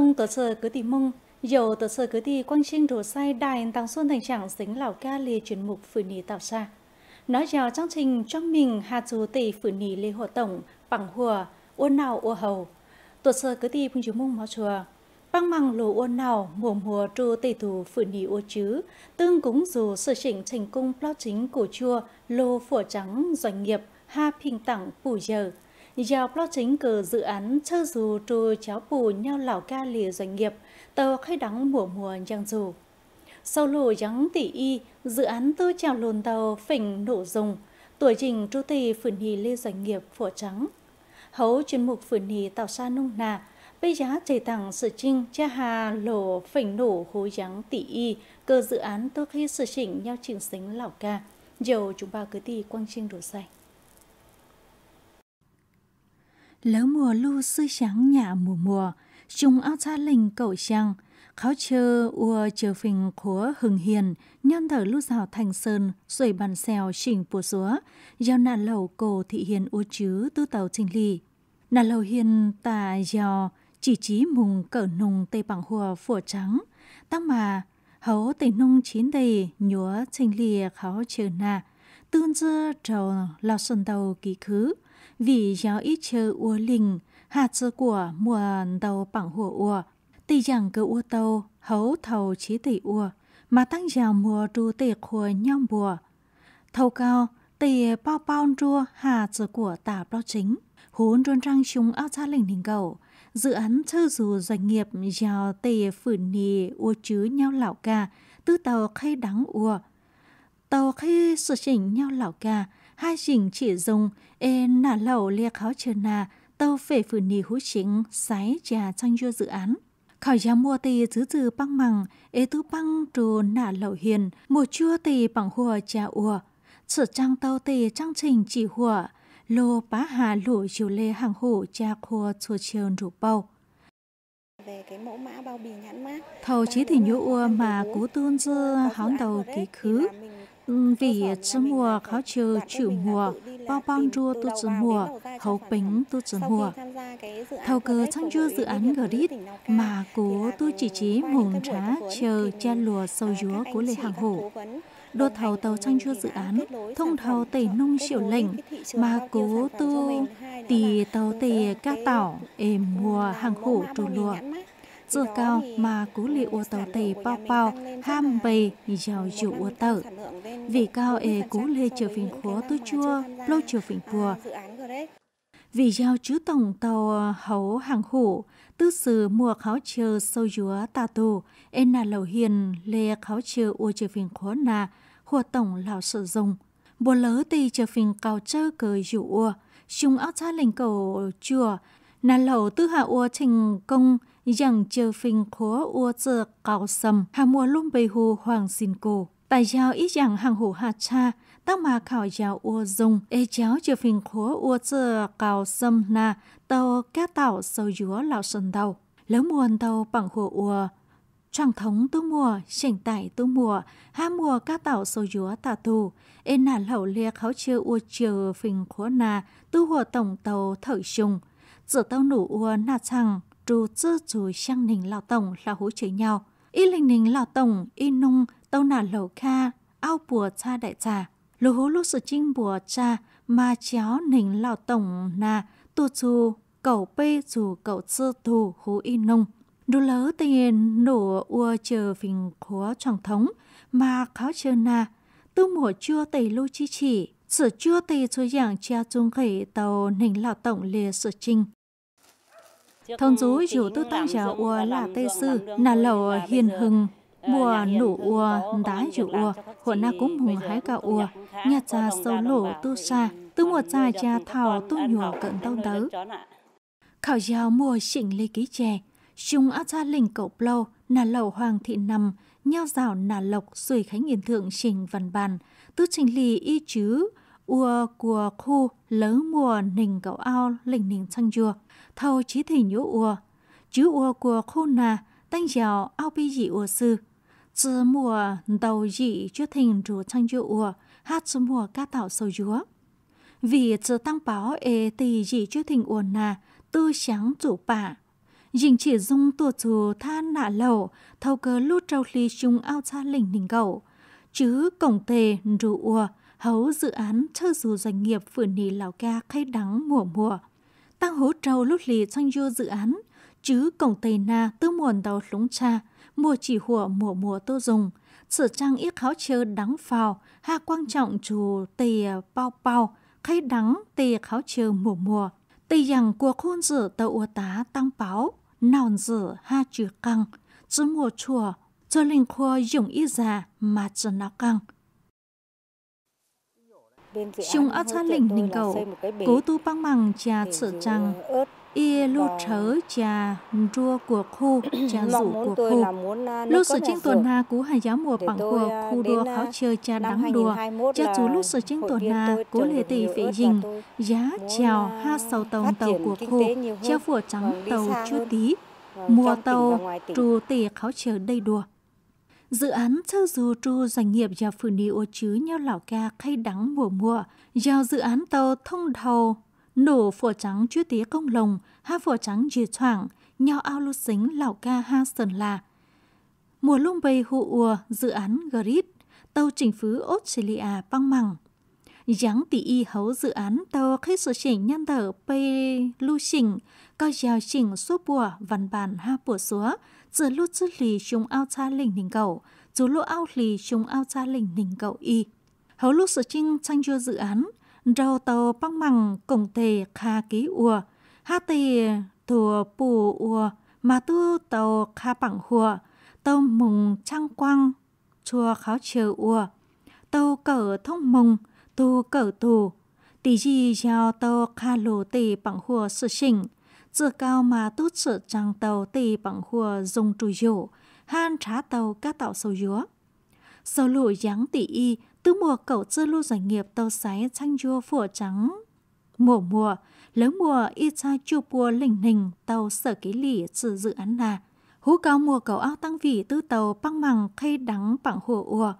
Sông tờ sơ cứ tì mông, dầu tờ sơ cứ tì quang trinh đồ sai đài tăng xuân thành trạng dính lão ca lì chuyển mục phụ nì tạo xa. Nói vào chương trình trong mình hà chú tỷ phụ nì lê hộ tổng, bằng hùa, uôn nào ô hầu. Tờ sơ cứ tì phương chú mông mò chùa. Băng măng lù uôn nào mùa mùa trù tỷ thủ phụ nì ô chứ, tương cúng dù sự chỉnh thành cung plo chính cổ chùa lô phủ trắng doanh nghiệp ha phình tặng phủ giờ. Giao plot chính cờ dự án chơ dù trù cháo bù nhau lão ca lìa doanh nghiệp tàu khai đắng mùa mùa giang dù sau lù giáng tỷ y dự án tư trào lồn tàu phỉnh nổ dùng tuổi trình tru tì phượn hì lê doanh nghiệp phổ trắng hấu chuyên mục phượn hì tàu xa nung nà bây giá chảy tặng sự trinh cha hà lộ phỉnh nổ hố giáng tỷ y cơ dự án tôi khi sự chỉnh nhau chỉnh xính lão ca dầu chúng ba cứ tì quang trinh đổ say lỡ mùa lu sư sáng nhà mùa mùa, chung áo xa linh cậu chàng, kháo chơ ua chờ phình khúa hừng hiền, nhân thở lu rào thành sơn, rồi bàn xèo chỉnh phù xúa, giao nà lầu cổ thị hiền ua chứ tư tàu trình lì. Nà lầu hiền tà giò, chỉ chí mùng cỡ nùng tây bằng hùa phủa trắng, tăng mà hấu tây nung chín đầy nhúa trình lì kháo chơ nà, tương dư trầu lao xuân đầu kỳ khứ, vì giáo ít chơ ua linh, hạt chơ của mùa đầu bằng hùa ua, tì giảng cơ ua tàu, hấu thầu chí tỷ ua, mà tăng giàu mùa trù tỷ khùa nhong bùa. Thầu cao, tỷ bao bao rua hạt chơ của tả bao chính, hốn rôn răng chung ao xa lình hình cầu, dự án thơ dù doanh nghiệp giàu tỷ phử nì ua chứ nhau lão ca, tư tàu khay đắng ua. Tàu khay sửa chỉnh nhau lão ca, hai dình chỉ dùng ê nả lẩu lia kháo chờ nà tàu phể phử nì hú chính sái trà trong dưa dự án. Khảo giá mua tì thứ từ băng mằng, ê tú băng trù nả lẩu hiền, mùa chua tì bằng hùa trà ùa. Sở trang tàu tì trang trình chỉ hùa, lô bá hà lũ chiều lê hàng hủ trà khua chua chiều rủ bầu về cái mẫu mã bao bì nhãn mát. Thầu chí thì nhũ ua mà cú tương dư hóng đầu kỳ khứ. Ừ, vì chứ mùa khó trừ chữ mùa bao bong rua tu chữ mùa hậu bính tu chữ mùa thầu cơ trong chua dự án gờ đít mà cố tu chỉ trí mùng trá chờ che lùa sâu dúa của lê hàng hổ đô thầu tàu trang chua dự án thông thầu tẩy nung triệu lệnh mà cố tu tì tàu tề ca tảo êm mùa hàng hổ trù lùa dựa cao mà cú lì ô tàu tì bao bao ham bì giàu dụ ô tàu. Vì cao ê cú lì chờ phình khố tư chua, lâu chờ phình bùa. Vì giao chứ tổng tàu ờ, hấu hàng hủ, tư sử mùa kháo chờ sâu dúa tà tù, ên là lầu hiền lê kháo chờ ô chờ phình khố nà, hùa tổng lão sử dụng. Bùa lỡ tì chờ phình cao chơ cờ dụ ô, chung áo cha lệnh cầu chùa nà lẩu tư hạ ua trình công dằng chờ phình khóa ua chờ cào sầm hà mùa lung bầy hù hoàng xin cổ. Tại giáo ít dàng hàng hủ hạ cha, tắc mà khảo giáo ua dùng, ê giáo chờ phình khóa ua chờ cào sầm nà tàu cá tảo sầu dúa lão sân đầu. Lớn muôn tàu bằng hồ ua, Trọng thống tu mùa, chỉnh tải tu mùa, ha mùa ca tảo sầu dúa tà tù. Ê nà lẩu liệt kháo chưa ua chờ phình khóa nà, tu hồ tổng tàu thở chung giờ tao nụ ua nà chẳng trù chư chú sang nình lão tổng là hú chửi nhau y linh nình lão tổng y nung tao nà lầu kha ao bùa cha đại trà lô hú lúc sự chinh bùa cha mà chéo nình lão tổng nà tu chú cậu bê chú cậu chư thù hú y nung đủ lỡ tiền nổ ua chờ phình khóa trọng thống mà kháo chờ nà tư mùa chưa tầy lưu chi chỉ sự chưa tì cho dạng cha chung khỉ tàu nình lão tổng lìa sự trinh thông rú dù tư tăng trà ua là tê sư, nà lầu hiền hưng, mùa nụ ua, đá dù ua, hồ na cũng hùng hái cả ua, nhà trà sâu lỗ tu xa, tư mùa trà trà thảo tu nhùa cận tâu tớ. Khảo giáo mùa chỉnh lê ký chè, chúng á cha lình cậu lâu, nà lầu hoàng thị nằm, nhau rào nà lộc rồi khánh yên thượng trình văn bàn, tư trình lì y chứ, ua của khu lớ mùa nình cậu ao lình nình trăng chùa thâu chí thị nhũ ua, chứ ua của khu nà, tăng dạo ao bi dị ua sư. Chứ mùa đầu dị chưa thành rủ trăng dụ ua, hát chứ mùa ca tạo sầu dúa. Vì chứ tăng báo ế tì dị chưa thành ua nà, tư sáng chủ bạ. Dình chỉ dung tùa chú than nạ lẩu, thâu cơ lút trâu ly chung ao cha lình nình cầu, Chứ cổng tề rủ ua, hấu dự án thơ dù doanh nghiệp phử nì lào ca khay đắng mùa mùa tăng hố trâu lúc lì trong vô dự án, chứ cổng tây na tư muồn đầu lúng cha, mùa chỉ hùa mùa mùa tô dùng, sở trang ít kháo chơ đắng phào, ha quan trọng chủ tề bao bao, khay đắng tề kháo chơ mùa mùa, tề rằng của khôn dở tàu ua tá tăng báo, nòn dở ha trừ căng, chứ mùa chùa, cho linh khoa dùng y già mà chờ nó căng. Chúng ở thân lĩnh nình cầu, cố tu băng bằng trà sợ rằng y lu chớ trà rua của khu trà rủ của khu lúc sự chính tuần na cú hà giáo mùa bằng của khu à, đua à, khó chơi trà đắng đùa cha chú lúc sự chính tuần na cú lệ tỷ phệ dình giá trèo à, ha sầu tàu tàu của khu treo phủa trắng tàu chú tí mùa tàu trù tỷ khó chơi đầy đùa Dự án cho dù tru doanh nghiệp và phụ nữ ô chứ nhau lão ca khay đắng mùa mùa, giao dự án tàu thông đầu, nổ phổ trắng chú tía công lồng, ha phổ trắng dì thoảng, nhau ao lưu xính lão ca ha sơn là. Mùa lung bầy hụ ùa dự án grid, tàu chỉnh phứ Australia băng mẳng. Giáng tỷ y hấu dự án tàu khi sử chỉnh nhân tờ bê lưu chỉnh, có giao chỉnh số bùa văn bản ha bùa xúa, ao cha lình ninh cầu, dù lô ao ao cha lình ninh cầu y. Hầu lúc sở trinh tranh dưa dự án, rau tàu băng mằng cổng tề kha ký ua, ha tề thua pù ua, mà tư tàu kha bằng hùa, tàu mùng trăng quang, chùa kháo chờ ua, tàu cờ thông mùng, tu cờ tù, tỷ gì cho tàu kha lù tề bằng hùa sự sinh, Dự cao mà tốt sự trăng tàu tì bằng hùa dùng trùi dụ, han trá tàu các tạo sâu dúa. sau lũ giáng tỷ y, tứ mùa cậu chưa lưu doanh nghiệp tàu sái chanh dua phủ trắng. Mùa mùa, lớn mùa y cha chu bùa lình nình tàu sở ký lì trừ dự án là. Hú cao mùa cầu ao tăng vị tư tàu băng mằng khay đắng bằng hùa ùa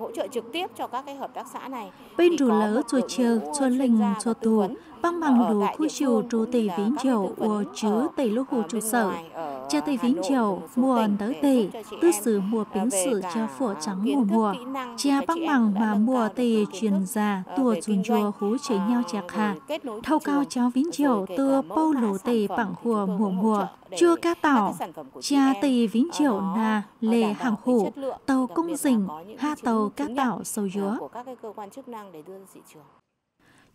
hỗ trợ trực tiếp cho các cái hợp tác xã này. Bên rủ lỡ chùa chiều, chùa linh, chùa tù, băng bằng khu chủ trụ tỷ vĩnh chiều của chứ tỷ lúc hồ trụ sở. cha tỷ vĩnh chiều mùa tới tỷ, tư xử mùa bính sử cho phổ trắng mùa mùa. cha băng bằng mà mùa tỷ truyền già ờ, tùa chùn chùa hú ờ, chế nhau chạc hà. Thâu cao cháu vĩnh chiều tưa bâu lù tỷ bằng hùa mùa mùa. chưa ca tảo, cha tỷ vĩnh chiều ờ, là lề hàng hủ, tàu cung dình, ha tàu ca tảo sầu dúa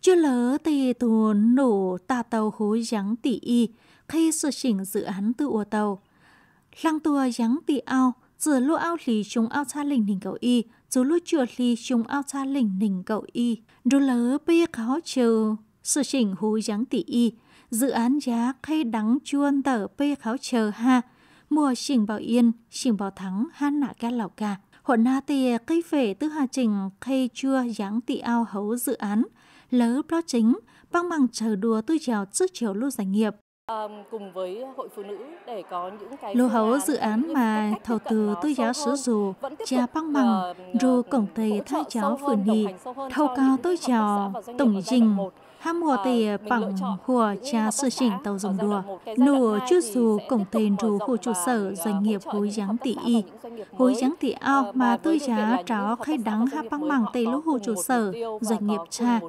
chưa lỡ tê tù nổ tà tàu hú giáng tỷ y, khi sự chỉnh dự án tự ô tàu. Lăng tùa giáng tỷ ao, giữa lô ao lì chúng ao cha lình nình cậu y, dù lô chùa lì chúng ao cha lình nình cậu y. đồ lỡ bê kháo chờ sự chỉnh hú giáng tỷ y, dự án giá khay đắng chuôn tờ bê kháo chờ ha. Mùa chỉnh bảo yên, chỉnh bảo thắng, ha nạ ca lào ca. Hồn na tìa cây phể tư hà trình khay chua giáng tỷ ao hấu dự án – chính, băng blog chính, 帮忙 chờ đùa tôi trèo trước chiều lưu giải nghiệp cùng với hội phụ nữ để có những cái lô hấu dự án mà thầu từ tư giáo sứ dù cha băng bằng dù cổng tây thay cháu phụ nhị thầu cao tôi chào tổng dình ham mùa tì bằng hùa trà sự chỉnh tàu dùng đùa, nụ chút dù cổng tên rù khu trụ sở ờ, doanh nghiệp hối giáng tỷ y. Hối giáng tỷ ao ờ, mà tôi giá tráo khai đắng hạ băng mảng tây lũ hồ trụ sở doanh nghiệp cha,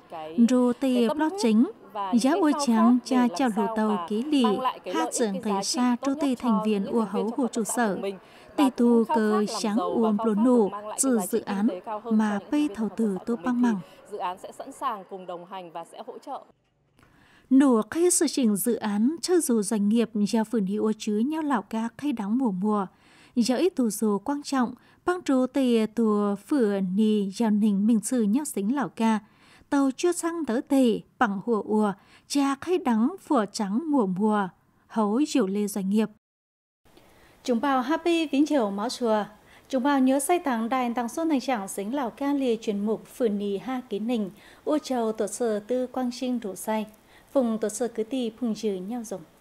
rù tì blog chính, Giá ôi trắng cha chào lù tàu ký lì, hát dưỡng gầy xa trô tì thành viên ua hấu hồ trụ sở tỷ tu cơ sáng uom lồn nổ từ dự án mà pây thầu tử tu băng mẳng. Dự án sẽ sẵn sàng cùng đồng hành và sẽ hỗ trợ. Nổ khi sự chỉnh dự án cho dù doanh nghiệp giao phản hiệu chứ nhau lão ca khi đóng mùa mùa, do ít tù dù quan trọng, băng trú tì tù phửa nì giao nình mình sự nhau xính lão ca, tàu chưa sang tới tì bằng hùa ùa, cha khai đắng phùa trắng mùa mùa, hấu diệu lê doanh nghiệp. Chúng bao happy vĩnh chiều máu chùa. Chúng bao nhớ say tháng đài tăng xuân thành trạng dính lào ca lì truyền mục phử nì ha kín nình, ô châu tổ sở tư quang sinh rủ say. Phùng tổ sở cứ tì phùng trừ nhau dùng.